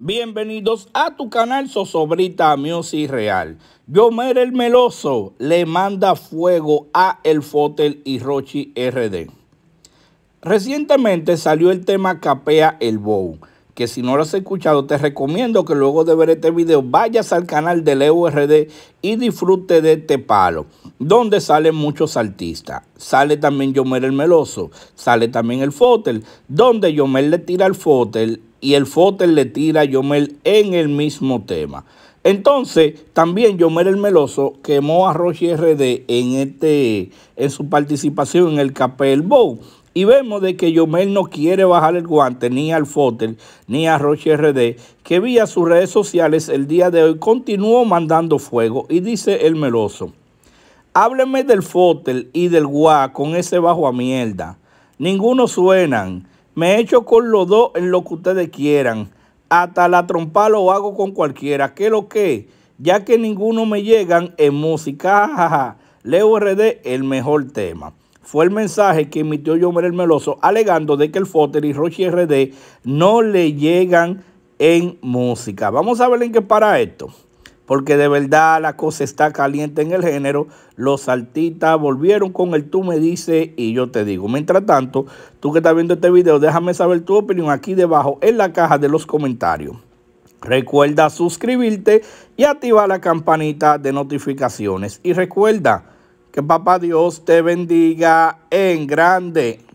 Bienvenidos a tu canal Sosobrita y Real. Yomer el Meloso le manda fuego a El Fotel y Rochi RD. Recientemente salió el tema Capea el Bow, que si no lo has escuchado te recomiendo que luego de ver este video vayas al canal de Leo RD y disfrute de este palo, donde salen muchos artistas. Sale también Yomer el Meloso, sale también El Fotel, donde Yomer le tira al Fotel y el Fotel le tira a Yomel en el mismo tema. Entonces, también Yomel el Meloso quemó a Roche RD en, este, en su participación en el Capel Bow. Y vemos de que Yomel no quiere bajar el guante ni al Fotel ni a Roche RD, que vía sus redes sociales el día de hoy continuó mandando fuego y dice el meloso. Hábleme del Fotel y del Guá con ese bajo a mierda. Ninguno suenan. Me echo con los dos en lo que ustedes quieran. Hasta la trompa lo hago con cualquiera. ¿Qué lo que? Ya que ninguno me llegan en música. Leo RD, el mejor tema. Fue el mensaje que emitió Yomer el Meloso alegando de que el Foster y Rochi RD no le llegan en música. Vamos a ver en qué para esto porque de verdad la cosa está caliente en el género. Los saltitas volvieron con el tú me dices y yo te digo. Mientras tanto, tú que estás viendo este video, déjame saber tu opinión aquí debajo en la caja de los comentarios. Recuerda suscribirte y activar la campanita de notificaciones. Y recuerda que Papá Dios te bendiga en grande.